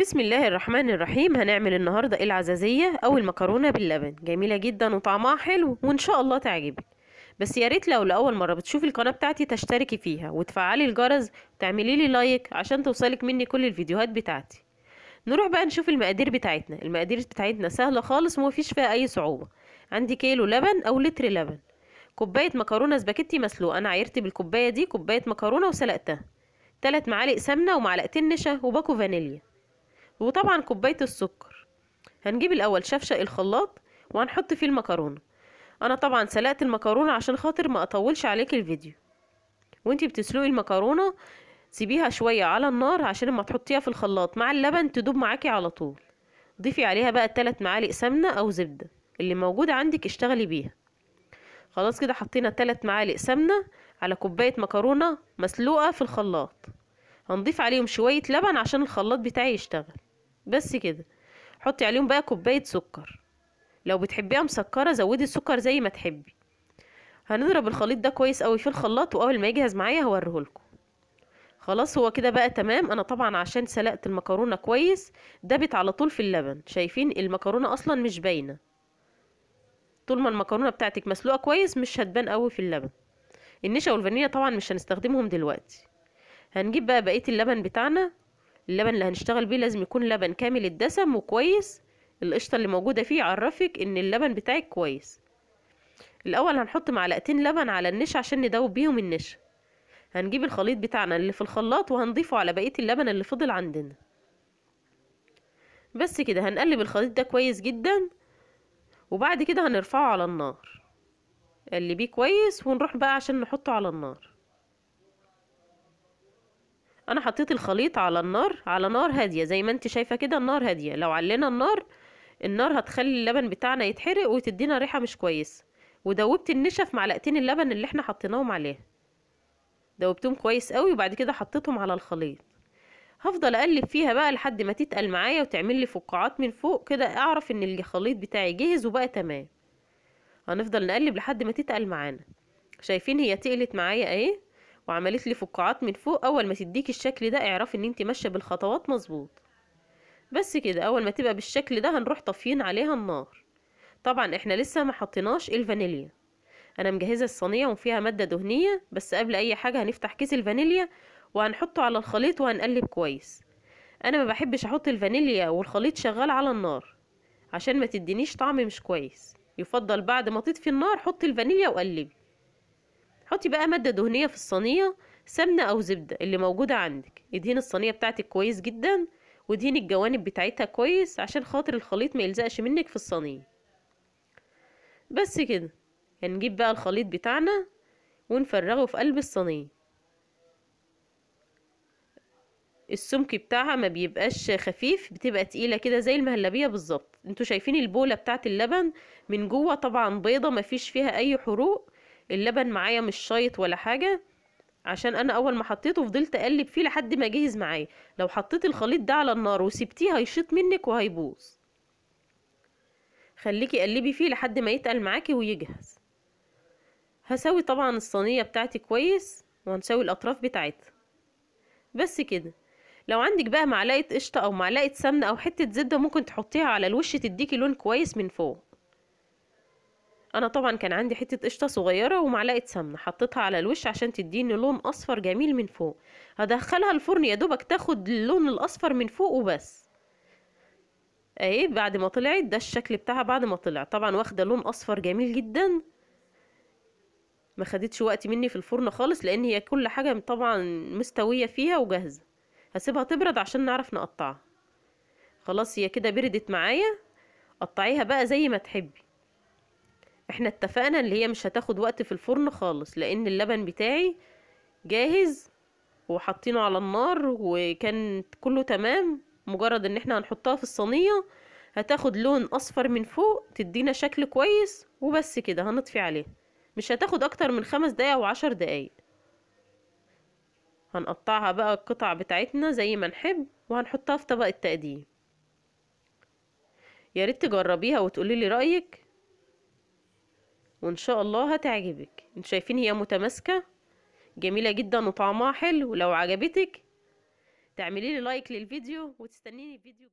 بسم الله الرحمن الرحيم هنعمل النهاردة العزازية أو المكرونة باللبن جميلة جدا وطعمها حلو وإن شاء الله تعجبك بس يا ريت لو لأول مرة بتشوفي القناة بتاعتي تشتركي فيها وتفعلي الجرس وتعملي لي لايك عشان توصلك مني كل الفيديوهات بتاعتي نروح بقى نشوف المقادير بتاعتنا المقادير بتاعتنا سهلة خالص ومفيش فيها أي صعوبة عندي كيلو لبن أو لتر لبن كوباية مكرونة سباكيتي مسلوقة أنا عايرت بالكوباية دي كوباية مكرونة وسلقتها تلات معالق سمنة ومعلقتين نشا وباكو فانيليا وطبعا كوباية السكر هنجيب الأول شفشق الخلاط وهنحط فيه المكرونة أنا طبعا سلقت المكرونة عشان خاطر ما أطولش عليك الفيديو وانتي بتسلقي المكرونة سيبيها شوية على النار عشان ما تحطيها في الخلاط مع اللبن تدوب معاكي على طول ضيفي عليها بقى تلات معالق سمنة أو زبدة اللي موجودة عندك اشتغلي بيها خلاص كده حطينا تلات معالق سمنة على كوباية مكرونة مسلوقة في الخلاط هنضيف عليهم شوية لبن عشان الخلاط بتاعي يشتغل بس كده حطي عليهم بقى كوبايه سكر لو بتحبيها مسكره زودي السكر زي ما تحبي هنضرب الخليط ده كويس قوي في الخلاط واول ما يجهز معايا لكم خلاص هو كده بقى تمام انا طبعا عشان سلقت المكرونه كويس دبت على طول في اللبن شايفين المكرونه اصلا مش باينه طول ما المكرونه بتاعتك مسلوقه كويس مش هتبان قوي في اللبن النشا والفانيليا طبعا مش هنستخدمهم دلوقتي هنجيب بقى بقيه اللبن بتاعنا اللبن اللي هنشتغل بيه لازم يكون لبن كامل الدسم وكويس القشطة اللي موجودة فيه عرفك ان اللبن بتاعك كويس الاول هنحط معلقتين لبن على النش عشان ندوب بيهم النش هنجيب الخليط بتاعنا اللي في الخلاط وهنضيفه على بقية اللبن اللي فضل عندنا بس كده هنقلب الخليط ده كويس جدا وبعد كده هنرفعه على النار قلبيه كويس ونروح بقى عشان نحطه على النار انا حطيت الخليط على النار على نار هاديه زي ما انت شايفه كده النار هاديه لو علينا النار النار هتخلي اللبن بتاعنا يتحرق وتدينا ريحه مش كويسه ودوبت النشا في معلقتين اللبن اللي احنا حطيناهم عليه دوبتهم كويس قوي وبعد كده حطيتهم على الخليط هفضل اقلب فيها بقى لحد ما تتقل معايا وتعمل لي فقاعات من فوق كده اعرف ان الخليط بتاعي جهز وبقى تمام هنفضل نقلب لحد ما تتقل معانا شايفين هي تقلت معايا ايه وعملت لي فقاعات من فوق اول ما تديكي الشكل ده اعرفي ان انت ماشيه بالخطوات مظبوط بس كده اول ما تبقى بالشكل ده هنروح طافيين عليها النار طبعا احنا لسه ما حطيناش الفانيليا انا مجهزه الصينيه وفيها ماده دهنيه بس قبل اي حاجه هنفتح كيس الفانيليا وهنحطه على الخليط وهنقلب كويس انا ما بحبش احط الفانيليا والخليط شغال على النار عشان ما تدينيش طعم مش كويس يفضل بعد ما تطفي النار حط الفانيليا وقلبي حطي بقى ماده دهنيه في الصينيه سمنه او زبده اللي موجوده عندك ادهني الصينيه بتاعتك كويس جدا وادهني الجوانب بتاعتها كويس عشان خاطر الخليط ما يلزقش منك في الصينيه بس كده هنجيب بقى الخليط بتاعنا ونفرغه في قلب الصينيه السمك بتاعها ما بيبقاش خفيف بتبقى تقيله كده زي المهلبيه بالظبط انتوا شايفين البوله بتاعه اللبن من جوه طبعا بيضه ما فيش فيها اي حروق اللبن معايا مش شايط ولا حاجه عشان انا اول ما حطيته فضلت اقلب فيه لحد ما جهز معايا لو حطيت الخليط ده على النار وسبتيه هيشيط منك وهيبوظ خليكي قلبي فيه لحد ما يتقل معاكي ويجهز هسوي طبعا الصينيه بتاعتي كويس وهنسوي الاطراف بتاعتها بس كده لو عندك بقى معلقه قشطه او معلقه سمنه او حته زبده ممكن تحطيها على الوش تديكي لون كويس من فوق انا طبعا كان عندي حته قشطه صغيره ومعلقه سمنه حطيتها على الوش عشان تديني لون اصفر جميل من فوق هدخلها الفرن يا دوبك تاخد اللون الاصفر من فوق وبس اهي بعد ما طلعت ده الشكل بتاعها بعد ما طلع طبعا واخده لون اصفر جميل جدا ما خدتش وقت مني في الفرن خالص لان هي كل حاجه طبعا مستويه فيها وجاهزه هسيبها تبرد عشان نعرف نقطعها خلاص هي كده بردت معايا قطعيها بقى زي ما تحبي احنا اتفقنا اللي هي مش هتاخد وقت في الفرن خالص لان اللبن بتاعي جاهز وحطينه على النار وكان كله تمام مجرد ان احنا هنحطها في الصينية هتاخد لون اصفر من فوق تدينا شكل كويس وبس كده هنطفي عليه مش هتاخد اكتر من خمس دقايق او عشر دقايق هنقطعها بقى القطع بتاعتنا زي ما نحب وهنحطها في طبق التقديم يا ريت تجربيها وتقولي لي رايك وان شاء الله هتعجبك انتوا شايفين هي متماسكه جميله جدا وطعمها حلو ولو عجبتك تعملي لي لايك للفيديو وتستنيني فيديو